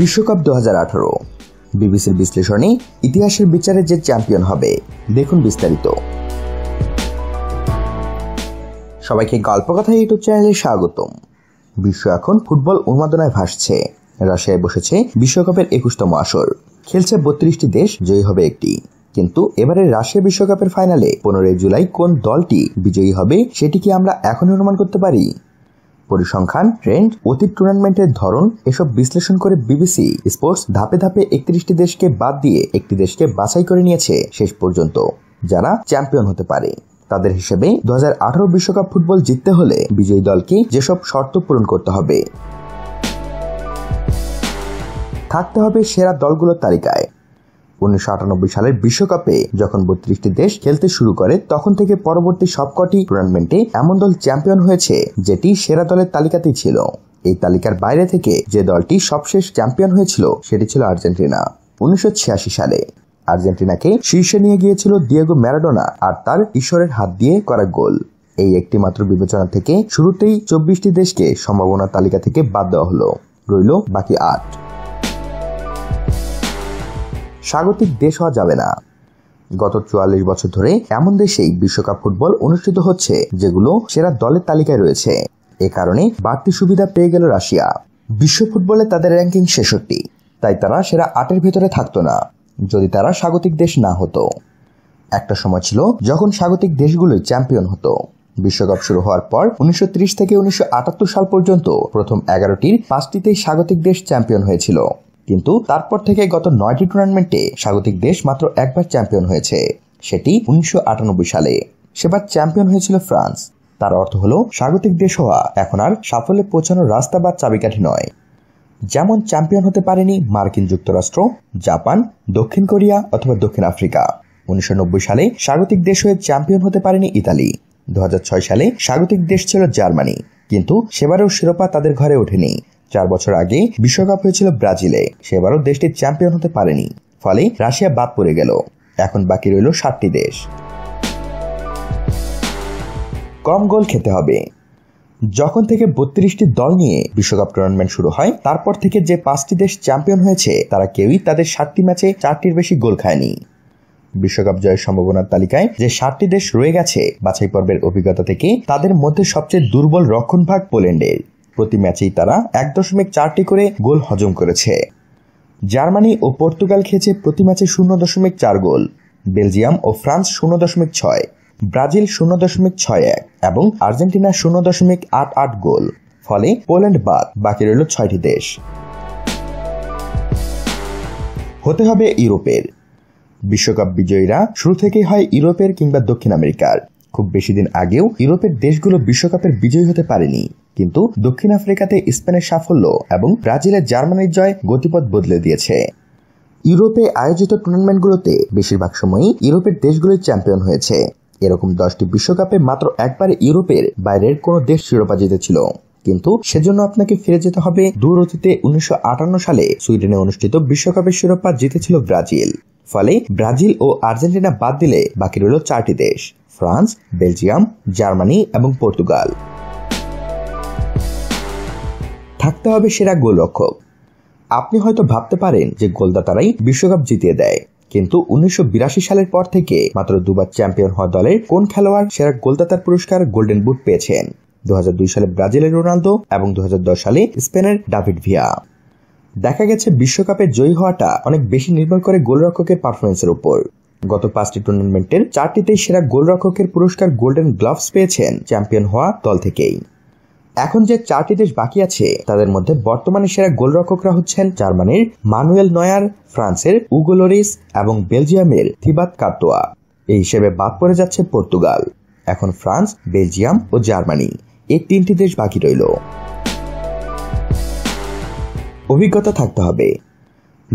বিশ্বকাপ দু বিবিসির বিশ্লেষণে ইতিহাসের বিচারে যে চ্যাম্পিয়ন হবে দেখুন বিস্তারিত সবাইকে গল্প কথা ইউটিউব চ্যানেলে স্বাগতম বিশ্ব এখন ফুটবল উন্মাদনায় ভাসছে রাশিয়ায় বসেছে বিশ্বকাপের একুশতম আসর খেলছে বত্রিশটি দেশ জয়ী হবে একটি কিন্তু এবারে রাশিয়া বিশ্বকাপের ফাইনালে পনেরোই জুলাই কোন দলটি বিজয়ী হবে সেটি কি আমরা এখন অনুমান করতে পারি পরিসংখ্যান ট্রেন্ড অতীত টুর্নামেন্টের ধরন এসব বিশ্লেষণ করে বিবিসি স্পোর্টস ধাপে ধাপে একত্রিশটি দেশকে বাদ দিয়ে একটি দেশকে বাছাই করে নিয়েছে শেষ পর্যন্ত যারা চ্যাম্পিয়ন হতে পারে তাদের হিসেবে দু বিশ্বকাপ ফুটবল জিততে হলে বিজয়ী দলকে যেসব শর্ত পূরণ করতে হবে থাকতে হবে সেরা দলগুলোর তালিকায় উনিশশো সালের বিশ্বকাপে যখন বত্রিশটি দেশ খেলতে শুরু করে তখন থেকে পরবর্তী সবকটি টুর্নামেন্টে এমন দল চ্যাম্পিয়ন হয়েছে যেটি সেরা দলের তালিকাতেই ছিল এই তালিকার বাইরে থেকে যে দলটি সবশেষ চ্যাম্পিয়ন হয়েছিল সেটি ছিল আর্জেন্টিনা উনিশশো সালে আর্জেন্টিনাকে শীর্ষে নিয়ে গিয়েছিল দিয়েগো ম্যারাডোনা আর তার ঈশ্বরের হাত দিয়ে করা গোল এই একটি মাত্র বিবেচনা থেকে শুরুতেই চব্বিশটি দেশকে সম্ভাবনা তালিকা থেকে বাদ দেওয়া হলো রইল বাকি আট স্বাগতিক দেশ হওয়া যাবে না গত চুয়াল্লিশ বছর ধরে এমন দেশেই বিশ্বকাপ ফুটবল অনুষ্ঠিত হচ্ছে যেগুলো সেরা দলের তালিকায় রয়েছে এ কারণে বাড়তি সুবিধা পেয়ে গেল রাশিয়া বিশ্ব ফুটবলে তাদের র্যাঙ্কিং ছেষট্টি তাই তারা সেরা আটের ভেতরে থাকতো না যদি তারা স্বাগতিক দেশ না হতো একটা সময় ছিল যখন স্বাগতিক দেশগুলোই চ্যাম্পিয়ন হতো বিশ্বকাপ শুরু হওয়ার পর উনিশশো থেকে উনিশশো সাল পর্যন্ত প্রথম এগারোটির পাঁচটিতেই স্বাগতিক দেশ চ্যাম্পিয়ন হয়েছিল কিন্তু তারপর থেকে গত নয়টি টুর্নামেন্টে স্বাগতিক দেশ মাত্র একবার চ্যাম্পিয়ন হয়েছে সেটি উনিশশো সালে সেবার চ্যাম্পিয়ন হয়েছিল ফ্রান্স তার অর্থ হলো স্বাগতিক দেশ হওয়া এখন আর সাফল্যে পৌঁছানোর রাস্তা বা চাবিকাঠি নয় যেমন চ্যাম্পিয়ন হতে পারেনি মার্কিন যুক্তরাষ্ট্র জাপান দক্ষিণ কোরিয়া অথবা দক্ষিণ আফ্রিকা উনিশশো সালে স্বাগতিক দেশ হয়ে চ্যাম্পিয়ন হতে পারেনি ইতালি দু সালে স্বাগতিক দেশ ছিল জার্মানি কিন্তু সেবারেও শিরোপা তাদের ঘরে ওঠেনি চার বছর আগে বিশ্বকাপ হয়েছিল ব্রাজিলে সেবারও দেশটি চ্যাম্পিয়ন হতে পারেনি ফলে রাশিয়া বাদ পড়ে গেল এখন বাকি রইল সাতটি দেশ কম গোল খেতে হবে যখন থেকে বত্রিশটি দল নিয়ে বিশ্বকাপ টুর্নামেন্ট শুরু হয় তারপর থেকে যে পাঁচটি দেশ চ্যাম্পিয়ন হয়েছে তারা কেউই তাদের সাতটি ম্যাচে চারটির বেশি গোল খায়নি বিশ্বকাপ জয়ের সম্ভাবনার তালিকায় যে সাতটি দেশ রয়ে গেছে বাছাই পর্বের অভিজ্ঞতা থেকে তাদের মধ্যে সবচেয়ে দুর্বল রক্ষণভাগ পোল্যান্ডের প্রতি ম্যাচেই তারা এক দশমিক চারটি করে গোল হজম করেছে জার্মানি ও পর্তুগাল খেয়েছে প্রতি ম্যাচে শূন্য দশমিক চার গোল বেলজিয়াম ও ফ্রান্স শূন্য দশমিক ছয় ব্রাজিল শূন্য দশমিক ছয় এক এবং আর্জেন্টিনা শূন্য দশমিক আট আট গোল ফলে পোল্যান্ড বাদ বাকি রইল ছয়টি দেশ হতে হবে ইউরোপের বিশ্বকাপ বিজয়ীরা শুরু থেকেই হয় ইউরোপের কিংবা দক্ষিণ আমেরিকার খুব বেশি দিন আগেও ইউরোপের দেশগুলো বিশ্বকাপের বিজয়ী হতে পারেনি কিন্তু দক্ষিণ আফ্রিকাতে স্পেনের সাফল্য এবং ব্রাজিলের জার্মানির জয় গতিপথ বদলে দিয়েছে ইউরোপে আয়োজিত টুর্নামেন্টগুলোতে বেশিরভাগ সময়ই ইউরোপের দেশগুলির চ্যাম্পিয়ন হয়েছে এরকম দশটি বিশ্বকাপে মাত্র একবার ইউরোপের বাইরের কোনো দেশ শিরোপা জিতেছিল কিন্তু সেজন্য আপনাকে ফিরে যেতে হবে দূর অতীতে উনিশশো সালে সুইডেনে অনুষ্ঠিত বিশ্বকাপের শিরোপা জিতেছিল ব্রাজিল ফলে ব্রাজিল ও আর্জেন্টিনা বাদ দিলে বাকি রইল চারটি দেশ ফ্রান্স বেলজিয়াম জার্মানি এবং পর্তুগাল থাকতে হবে সেরা গোলরক্ষক আপনি হয়তো ভাবতে পারেন যে গোলদাতারাই বিশ্বকাপ জিতিয়ে দেয় কিন্তু উনিশশো সালের পর থেকে মাত্র দুবার চ্যাম্পিয়ন হওয়া দলের কোন খেলোয়াড় সেরা গোলদাতার পুরস্কার গোল্ডেন বুট পেয়েছেন দু সালে ব্রাজিলের রোনালদো এবং দু সালে স্পেনের ডাভিড ভিয়া দেখা গেছে বিশ্বকাপে জয়ী হওয়াটা অনেক বেশি নির্ভর করে গোলরক্ষকের পারফরমেন্সের উপর গত পাঁচটি টুর্নামেন্টের চারটিতেই সেরা গোলরক্ষকের পুরস্কার গোল্ডেন গ্লাভস পেয়েছেন চ্যাম্পিয়ন হওয়া দল থেকেই এখন যে চারটি দেশ বাকি আছে তাদের মধ্যে বর্তমানে সেরা গোলরক্ষকরা হচ্ছেন জার্মানির মানুয়েল নয়ার ফ্রান্সের উগোলোরিস এবং বেলজিয়ামের থিবাত কাতোয়া এই হিসেবে বাদ পড়ে যাচ্ছে পর্তুগাল এখন ফ্রান্স বেলজিয়াম ও জার্মানি এই তিনটি দেশ বাকি রইল অভিজ্ঞতা থাকতে হবে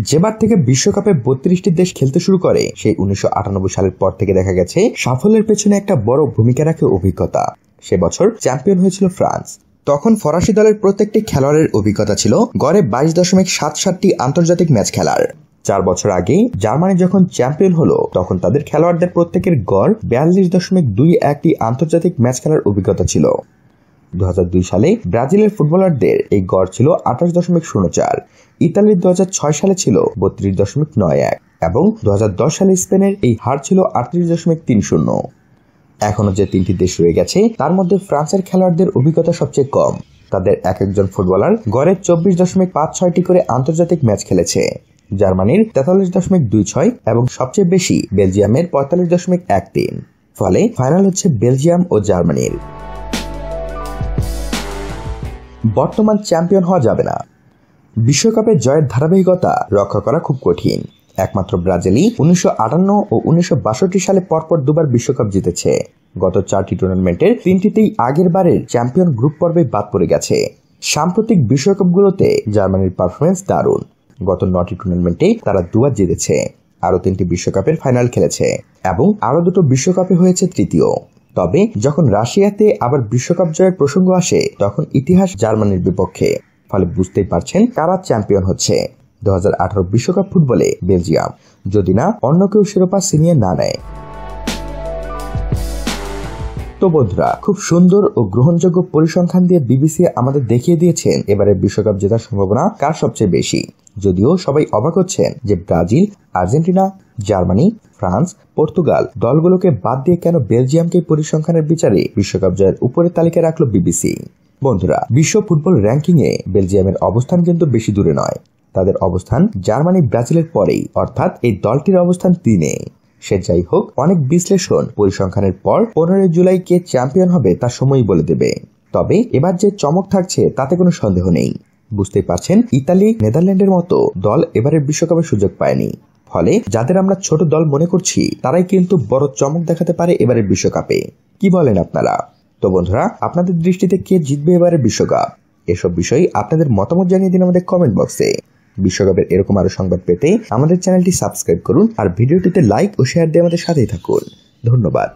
যেবার থেকে বিশ্বকাপে বত্রিশটি দেশ খেলতে শুরু করে সেই উনিশশো সালের পর থেকে দেখা গেছে সাফল্যের পেছনে একটা বড় ভূমিকা রাখে অভিজ্ঞতা সে বছর চ্যাম্পিয়ন হয়েছিল ফ্রান্স তখন ফরাসি দলের প্রত্যেকটি খেলোয়াড়ের অভিজ্ঞতা ছিল গড়ে বাইশ দশমিক সাত সাতটি আন্তর্জাতিক ম্যাচ খেলার চার বছর আগে জার্মানি যখন চ্যাম্পিয়ন হলো তখন তাদের খেলোয়াড়দের প্রত্যেকের গড় বিয়াল্লিশ দশমিক দুই একটি আন্তর্জাতিক ম্যাচ খেলার অভিজ্ঞতা ছিল দু সালে ব্রাজিলের ফুটবলারদের এই গড় ছিল আঠাশ দশমিক শূন্য চার ইতালির দু সালে ছিল বত্রিশ দশমিক নয় এক এবং দু সালে স্পেনের এই হার ছিল আটত্রিশ দশমিক তিন শূন্য এখনও যে তিনটি দেশ রয়ে গেছে তার মধ্যে ফ্রান্সের খেলোয়াড়দের অভিজ্ঞতা সবচেয়ে কম তাদের এক একজন ফুটবলার গড়ে চব্বিশ দশমিক পাঁচ ছয়টি করে আন্তর্জাতিক ম্যাচ খেলেছে জার্মানির তেতাল্লিশ দশমিক দুই ছয় এবং সবচেয়ে বেশি বেলজিয়ামের পঁয়তাল্লিশ দশমিক এক তিন ফলে ফাইনাল হচ্ছে বেলজিয়াম ও জার্মানির বর্তমান চ্যাম্পিয়ন হওয়া যাবে না বিশ্বকাপের জয়ের ধারাবাহিকতা রক্ষা করা খুব কঠিন একমাত্র ব্রাজিলই উনিশশো ও উনিশশো সালে পরপর দুবার বিশ্বকাপ জিতেছে গত চারটি টুর্নামেন্টের তিনটিতেই আগের বারের চ্যাম্পিয়ন গ্রুপ পর্বে বাদ পড়ে গেছে সাম্প্রতিক বিশ্বকাপগুলোতে জার্মানির পারফরমেন্স দারুণ গত নটি টুর্নামেন্টে তারা দুবার জিতেছে আরও তিনটি বিশ্বকাপের ফাইনাল খেলেছে এবং আরও দুটো বিশ্বকাপে হয়েছে তৃতীয় তবে যখন রাশিয়াতে আবার বিশ্বকাপ জয়ের প্রসঙ্গ আসে তখন ইতিহাস জার্মানির বিপক্ষে ফলে বুঝতেই পারছেন কারা চ্যাম্পিয়ন হচ্ছে দু বিশ্বকাপ ফুটবলে বেলজিয়াম যদি না অন্য কেউ শিরোপা ছিনিয়ে না নেয় তো বন্ধুরা খুব সুন্দর ও গ্রহণযোগ্য পরিসংখ্যান দিয়ে বিবিসি আমাদের দেখিয়ে দিয়েছেন এবারে বিশ্বকাপ জেতার সম্ভাবনা কার সবচেয়ে বেশি যদিও সবাই অবাক হচ্ছেন যে Brazil Argentina Germany France Portugal দলগুলোকে বাদ দিয়ে কেন বেলজিয়ামকে পরিসংখ্যানের বিচারে বিশ্বকাপ জয়ের উপরে তালিকা রাখল বিবিসি বন্ধুরা বিশ্ব ফুটবল র্যাঙ্কিংয়ে বেলজিয়ামের অবস্থান কিন্তু বেশি দূরে নয় তাদের অবস্থান জার্মানি ব্রাজিলের পরেই অর্থাৎ এই দলটির অবস্থান তিনে সে যাই হোক অনেক বিশ্লেষণ পরিসংখ্যানের পর পনেরোই জুলাই কে চ্যাম্পিয়ন হবে তা সময় বলে দেবে তবে এবার যে চমক থাকছে তাতে কোনো সন্দেহ নেই বুঝতেই পারছেন ইতালি নেদারল্যান্ডের মতো দল এবারের বিশ্বকাপের সুযোগ পায়নি ফলে যাদের আমরা ছোট দল মনে করছি তারাই কিন্তু বড় চমক দেখাতে পারে এবারের বিশ্বকাপে কি বলেন আপনারা তো বন্ধুরা আপনাদের দৃষ্টিতে কে জিতবে এবারের বিশ্বকাপ এসব বিষয়ে আপনাদের মতামত জানিয়ে দিন আমাদের কমেন্ট বক্সে বিশ্বকাপের এরকম আরও সংবাদ পেতে আমাদের চ্যানেলটি সাবস্ক্রাইব করুন আর ভিডিওটিতে লাইক ও শেয়ার দিয়ে আমাদের সাথেই থাকুন ধন্যবাদ